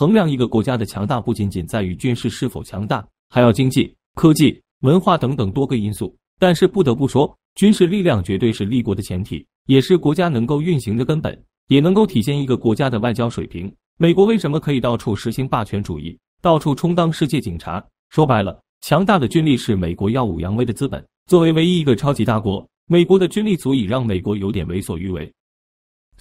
衡量一个国家的强大，不仅仅在于军事是否强大，还要经济、科技、文化等等多个因素。但是不得不说，军事力量绝对是立国的前提，也是国家能够运行的根本，也能够体现一个国家的外交水平。美国为什么可以到处实行霸权主义，到处充当世界警察？说白了，强大的军力是美国耀武扬威的资本。作为唯一一个超级大国，美国的军力足以让美国有点为所欲为。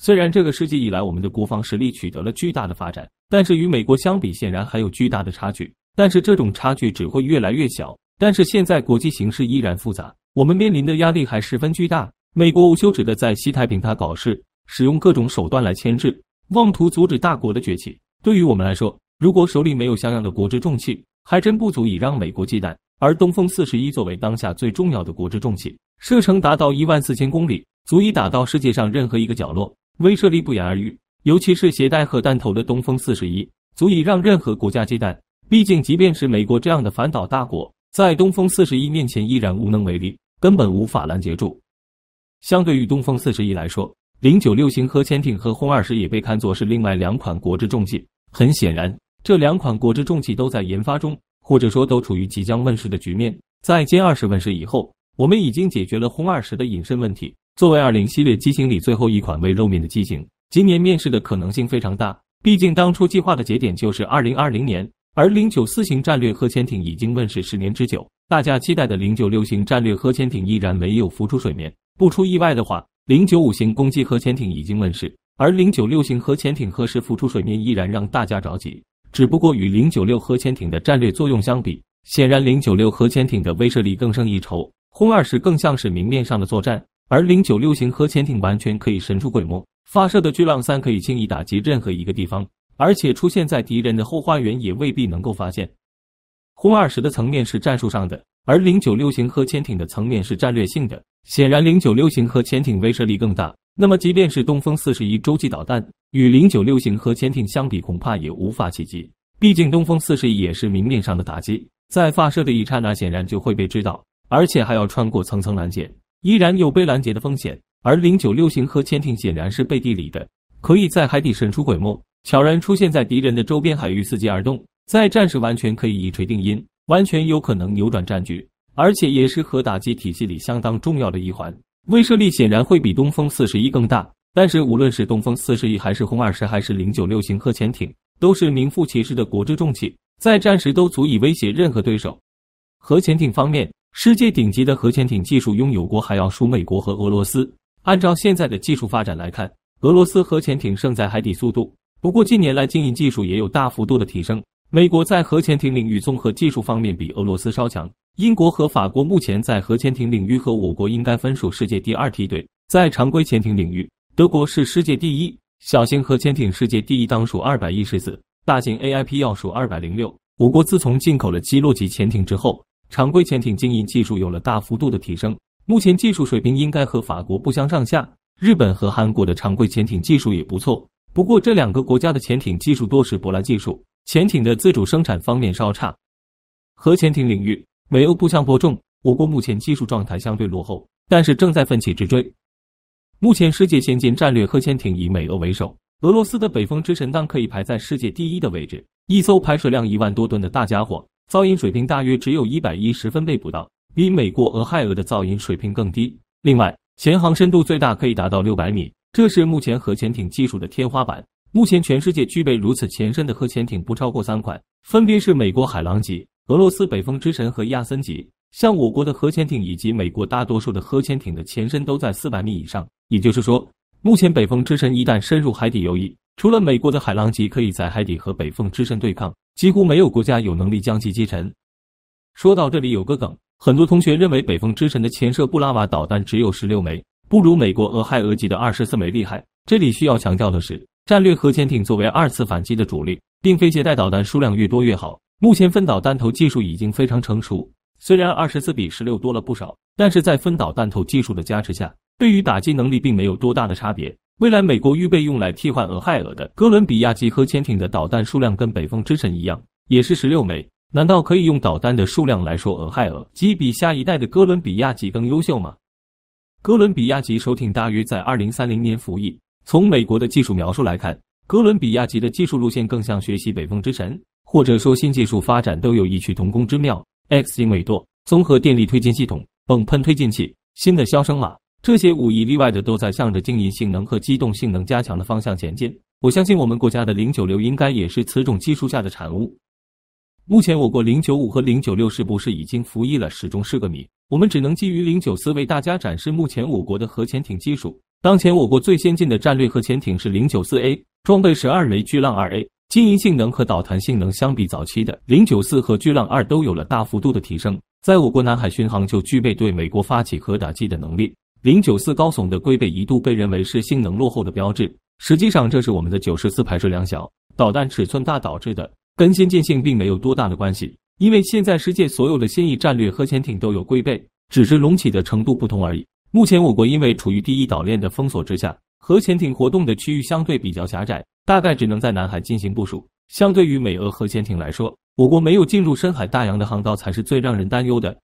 虽然这个世纪以来，我们的国防实力取得了巨大的发展，但是与美国相比，显然还有巨大的差距。但是这种差距只会越来越小。但是现在国际形势依然复杂，我们面临的压力还十分巨大。美国无休止的在西太平洋搞事，使用各种手段来牵制，妄图阻止大国的崛起。对于我们来说，如果手里没有像样的国之重器，还真不足以让美国忌惮。而东风四十一作为当下最重要的国之重器，射程达到一万四千公里，足以打到世界上任何一个角落。威慑力不言而喻，尤其是携带核弹头的东风四十一，足以让任何国家忌惮。毕竟，即便是美国这样的反导大国，在东风四十一面前依然无能为力，根本无法拦截住。相对于东风四十一来说，零九六型核潜艇和轰二十也被看作是另外两款国之重器。很显然，这两款国之重器都在研发中，或者说都处于即将问世的局面。在歼二十问世以后，我们已经解决了轰二十的隐身问题。作为二零系列机型里最后一款未露面的机型，今年面世的可能性非常大。毕竟当初计划的节点就是二零二零年，而零九四型战略核潜艇已经问世十年之久，大家期待的零九六型战略核潜艇依然没有浮出水面。不出意外的话，零九五型攻击核潜艇已经问世，而零九六型核潜艇何时浮出水面依然让大家着急。只不过与零九六核潜艇的战略作用相比，显然零九六核潜艇的威慑力更胜一筹。轰二十更像是明面上的作战。而零九六型核潜艇完全可以神出鬼没，发射的巨浪三可以轻易打击任何一个地方，而且出现在敌人的后花园也未必能够发现。轰二十的层面是战术上的，而零九六型核潜艇的层面是战略性的。显然，零九六型核潜艇威慑力更大。那么，即便是东风四十一洲际导弹与零九六型核潜艇相比，恐怕也无法企及。毕竟，东风四十一也是明面上的打击，在发射的一刹那，显然就会被知道，而且还要穿过层层拦截。依然有被拦截的风险，而零九六型核潜艇显然是背地里的，可以在海底神出鬼没，悄然出现在敌人的周边海域伺机而动，在战时完全可以一锤定音，完全有可能扭转战局，而且也是核打击体系里相当重要的一环，威慑力显然会比东风四十一更大。但是无论是东风四十一，还是轰二十，还是零九六型核潜艇，都是名副其实的国之重器，在战时都足以威胁任何对手。核潜艇方面。世界顶级的核潜艇技术拥有国还要数美国和俄罗斯。按照现在的技术发展来看，俄罗斯核潜艇胜在海底速度，不过近年来经营技术也有大幅度的提升。美国在核潜艇领域综合技术方面比俄罗斯稍强。英国和法国目前在核潜艇领域和我国应该分属世界第二梯队。在常规潜艇领域，德国是世界第一。小型核潜艇世界第一当属二百一十四，大型 AIP 要数二百零六。我国自从进口了基洛级潜艇之后。常规潜艇经营技术有了大幅度的提升，目前技术水平应该和法国不相上下。日本和韩国的常规潜艇技术也不错，不过这两个国家的潜艇技术多是舶来技术，潜艇的自主生产方面稍差。核潜艇领域，美欧不相伯仲，我国目前技术状态相对落后，但是正在奋起直追。目前世界先进战略核潜艇以美俄为首，俄罗斯的北风之神当可以排在世界第一的位置，一艘排水量一万多吨的大家伙。噪音水平大约只有一百一十分贝不到，比美国俄亥俄的噪音水平更低。另外，潜航深度最大可以达到六百米，这是目前核潜艇技术的天花板。目前全世界具备如此潜深的核潜艇不超过三款，分别是美国海狼级、俄罗斯北风之神和亚森级。像我国的核潜艇以及美国大多数的核潜艇的潜深都在四百米以上。也就是说，目前北风之神一旦深入海底游弋，除了美国的海狼级可以在海底和北风之神对抗。几乎没有国家有能力将其击沉。说到这里，有个梗，很多同学认为北风之神的潜射布拉瓦导弹只有十六枚，不如美国俄亥俄级的二十四枚厉害。这里需要强调的是，战略核潜艇作为二次反击的主力，并非携带导弹数量越多越好。目前分导弹头技术已经非常成熟，虽然二十四比十六多了不少，但是在分导弹头技术的加持下，对于打击能力并没有多大的差别。未来美国预备用来替换俄亥俄的哥伦比亚级核潜艇的导弹数量跟北风之神一样，也是十六枚。难道可以用导弹的数量来说俄亥俄级比下一代的哥伦比亚级更优秀吗？哥伦比亚级首艇大约在二零三零年服役。从美国的技术描述来看，哥伦比亚级的技术路线更像学习北风之神，或者说新技术发展都有异曲同工之妙：X 型尾舵、综合电力推进系统、泵喷推进器、新的消声码、这些无一例外的都在向着静音性能和机动性能加强的方向前进。我相信我们国家的零九六应该也是此种技术下的产物。目前我国零九五和零九六是不是已经服役了，始终是个谜。我们只能基于零九四为大家展示目前我国的核潜艇技术。当前我国最先进的战略核潜艇是零九四 A，装备十二枚巨浪二 A，经营性能和导弹性能相比早期的零九四和巨浪二都有了大幅度的提升，在我国南海巡航就具备对美国发起核打击的能力。零九四高耸的龟背一度被认为是性能落后的标志，实际上这是我们的九十四排水量小，导弹尺寸大导致的，跟先进性并没有多大的关系。因为现在世界所有的现役战略核潜艇都有龟背，只是隆起的程度不同而已。目前我国因为处于第一岛链的封锁之下，核潜艇活动的区域相对比较狭窄，大概只能在南海进行部署。相对于美俄核潜艇来说，我国没有进入深海大洋的航道才是最让人担忧的。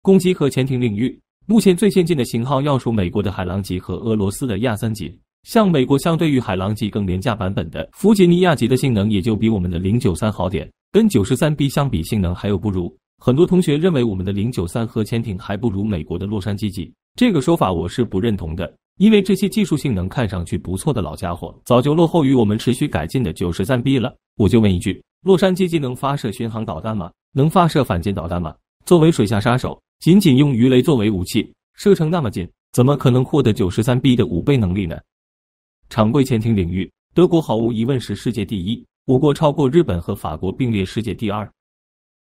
攻击核潜艇领域。目前最先进的型号要数美国的海狼级和俄罗斯的亚三级，像美国相对于海狼级更廉价版本的弗吉尼亚级的性能也就比我们的零九三好点，跟九十三 B 相比性能还有不如。很多同学认为我们的零九三核潜艇还不如美国的洛杉矶级，这个说法我是不认同的，因为这些技术性能看上去不错的老家伙早就落后于我们持续改进的九十三 B 了。我就问一句，洛杉矶级能发射巡航导弹吗？能发射反舰导弹吗？作为水下杀手。仅仅用鱼雷作为武器，射程那么近，怎么可能获得九十三 B 的五倍能力呢？常规潜艇领域，德国毫无疑问是世界第一，我国超过日本和法国并列世界第二。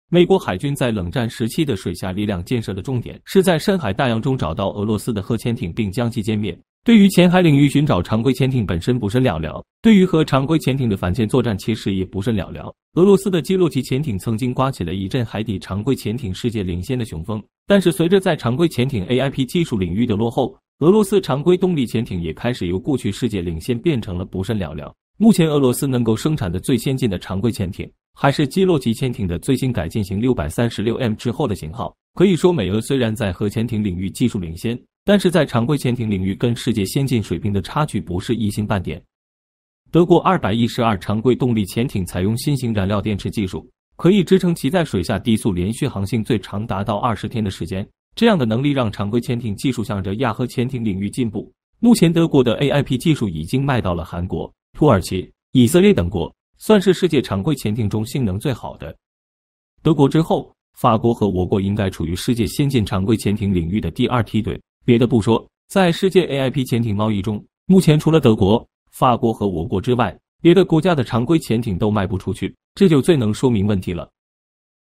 美国海军在冷战时期的水下力量建设的重点，是在深海大洋中找到俄罗斯的核潜艇并将其歼灭。对于浅海领域寻找常规潜艇本身不甚了了，对于和常规潜艇的反舰作战其实也不甚了了。俄罗斯的基洛级潜艇曾经刮起了一阵海底常规潜艇世界领先的雄风，但是随着在常规潜艇 AIP 技术领域的落后，俄罗斯常规动力潜艇也开始由过去世界领先变成了不甚了了。目前俄罗斯能够生产的最先进的常规潜艇还是基洛级潜艇的最新改进型六百三十六 M 之后的型号。可以说，美俄虽然在核潜艇领域技术领先。但是在常规潜艇领域，跟世界先进水平的差距不是一星半点。德国二百一十二常规动力潜艇采用新型燃料电池技术，可以支撑其在水下低速连续航行最长达到二十天的时间。这样的能力让常规潜艇技术向着亚核潜艇领域进步。目前，德国的 AIP 技术已经卖到了韩国、土耳其、以色列等国，算是世界常规潜艇中性能最好的。德国之后，法国和我国应该处于世界先进常规潜艇领域的第二梯队。别的不说，在世界 AIP 潜艇贸易中，目前除了德国、法国和我国之外，别的国家的常规潜艇都卖不出去，这就最能说明问题了。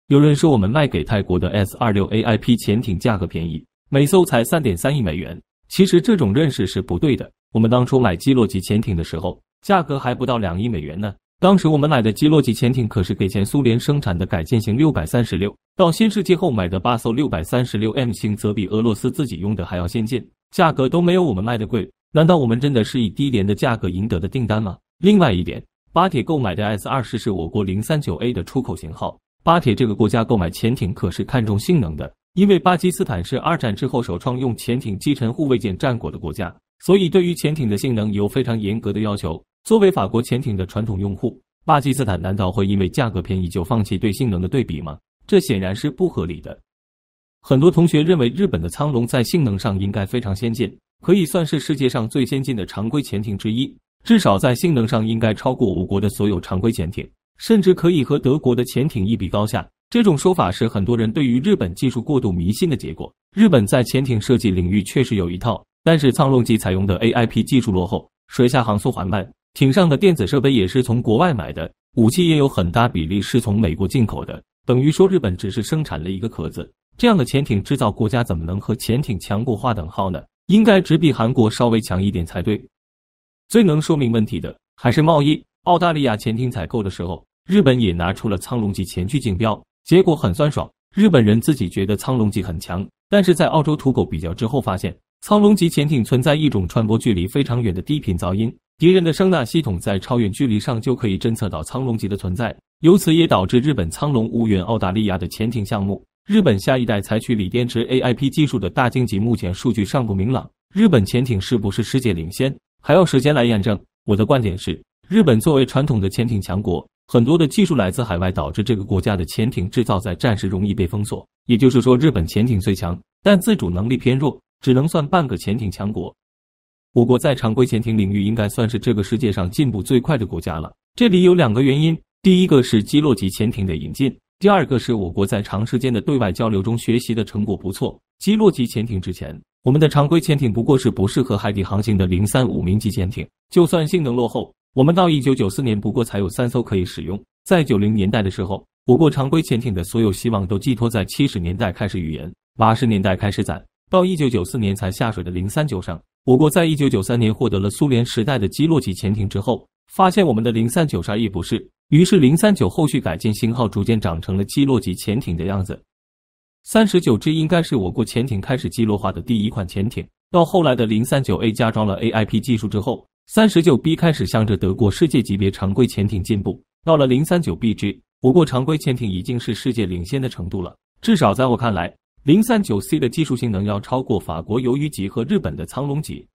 有人说我们卖给泰国的 S 二六 AIP 潜艇价格便宜，每艘才三点三亿美元。其实这种认识是不对的。我们当初买基洛级潜艇的时候，价格还不到两亿美元呢。当时我们买的基洛级潜艇可是给前苏联生产的改进型六百三十六，到新世纪后买的八艘六百三十六 M 型则比俄罗斯自己用的还要先进，价格都没有我们卖的贵。难道我们真的是以低廉的价格赢得的订单吗？另外一点，巴铁购买的 S 二十是我国零三九 A 的出口型号。巴铁这个国家购买潜艇可是看重性能的，因为巴基斯坦是二战之后首创用潜艇击沉护卫舰战果的国家，所以对于潜艇的性能有非常严格的要求。作为法国潜艇的传统用户，巴基斯坦难道会因为价格便宜就放弃对性能的对比吗？这显然是不合理的。很多同学认为日本的苍龙在性能上应该非常先进，可以算是世界上最先进的常规潜艇之一，至少在性能上应该超过我国的所有常规潜艇，甚至可以和德国的潜艇一比高下。这种说法是很多人对于日本技术过度迷信的结果。日本在潜艇设计领域确实有一套，但是苍龙级采用的 AIP 技术落后，水下航速缓慢。艇上的电子设备也是从国外买的，武器也有很大比例是从美国进口的。等于说，日本只是生产了一个壳子。这样的潜艇制造国家怎么能和潜艇强国划等号呢？应该只比韩国稍微强一点才对。最能说明问题的还是贸易。澳大利亚潜艇采购的时候，日本也拿出了苍龙级前去竞标，结果很酸爽。日本人自己觉得苍龙级很强，但是在澳洲土狗比较之后发现，苍龙级潜艇存在一种传播距离非常远的低频噪音。敌人的声纳系统在超远距离上就可以侦测到苍龙级的存在，由此也导致日本苍龙无缘澳大利亚的潜艇项目。日本下一代采取锂电池 AIP 技术的大鲸级，目前数据尚不明朗。日本潜艇是不是世界领先，还要时间来验证。我的观点是，日本作为传统的潜艇强国，很多的技术来自海外，导致这个国家的潜艇制造在战时容易被封锁。也就是说，日本潜艇最强，但自主能力偏弱，只能算半个潜艇强国。我国在常规潜艇领域应该算是这个世界上进步最快的国家了。这里有两个原因：第一个是基洛级潜艇的引进，第二个是我国在长时间的对外交流中学习的成果不错。基洛级潜艇之前，我们的常规潜艇不过是不适合海底航行的零三五名级潜艇，就算性能落后，我们到一九九四年不过才有三艘可以使用。在九零年代的时候，我国常规潜艇的所有希望都寄托在七十年代开始预言、八十年代开始攒，到一九九四年才下水的零三九上。我国在一九九三年获得了苏联时代的基洛级潜艇之后，发现我们的零三九啥也不是，于是零三九后续改进型号逐渐长成了基洛级潜艇的样子。三十九只应该是我国潜艇开始基洛化的第一款潜艇，到后来的零三九 A 加装了 AIP 技术之后，三十九 B 开始向着德国世界级别常规潜艇进步，到了零三九 B g 我国常规潜艇已经是世界领先的程度了，至少在我看来。零三九 C 的技术性能要超过法国鱿鱼级和日本的苍龙级。